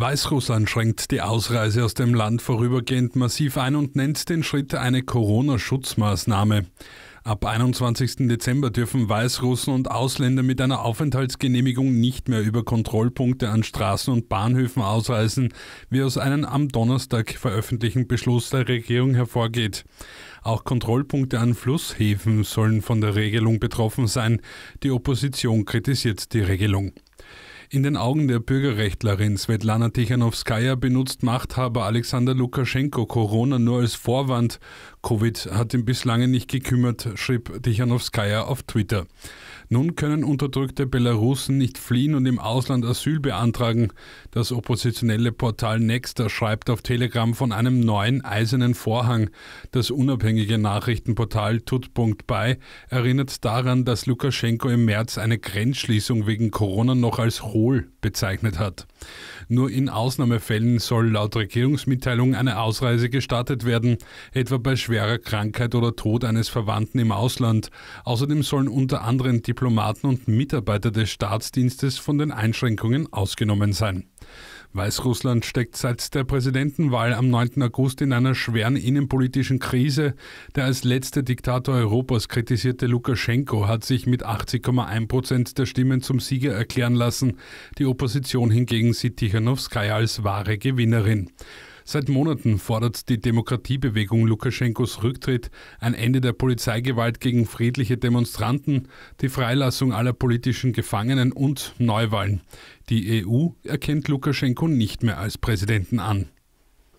Weißrussland schränkt die Ausreise aus dem Land vorübergehend massiv ein und nennt den Schritt eine Corona-Schutzmaßnahme. Ab 21. Dezember dürfen Weißrussen und Ausländer mit einer Aufenthaltsgenehmigung nicht mehr über Kontrollpunkte an Straßen und Bahnhöfen ausreisen, wie aus einem am Donnerstag veröffentlichten Beschluss der Regierung hervorgeht. Auch Kontrollpunkte an Flusshäfen sollen von der Regelung betroffen sein. Die Opposition kritisiert die Regelung. In den Augen der Bürgerrechtlerin Svetlana Tichanowskaja benutzt Machthaber Alexander Lukaschenko Corona nur als Vorwand, Covid hat ihn bislang nicht gekümmert, schrieb Tichanowskaja auf Twitter. Nun können unterdrückte Belarusen nicht fliehen und im Ausland Asyl beantragen. Das oppositionelle Portal Nexter schreibt auf Telegram von einem neuen eisernen Vorhang. Das unabhängige Nachrichtenportal tut.by erinnert daran, dass Lukaschenko im März eine Grenzschließung wegen Corona noch als hohl bezeichnet hat. Nur in Ausnahmefällen soll laut Regierungsmitteilung eine Ausreise gestartet werden, etwa bei Schweden schwerer Krankheit oder Tod eines Verwandten im Ausland. Außerdem sollen unter anderem Diplomaten und Mitarbeiter des Staatsdienstes von den Einschränkungen ausgenommen sein. Weißrussland steckt seit der Präsidentenwahl am 9. August in einer schweren innenpolitischen Krise. Der als letzter Diktator Europas kritisierte Lukaschenko hat sich mit 80,1 Prozent der Stimmen zum Sieger erklären lassen. Die Opposition hingegen sieht Tichanowskaja als wahre Gewinnerin. Seit Monaten fordert die Demokratiebewegung Lukaschenkos Rücktritt, ein Ende der Polizeigewalt gegen friedliche Demonstranten, die Freilassung aller politischen Gefangenen und Neuwahlen. Die EU erkennt Lukaschenko nicht mehr als Präsidenten an.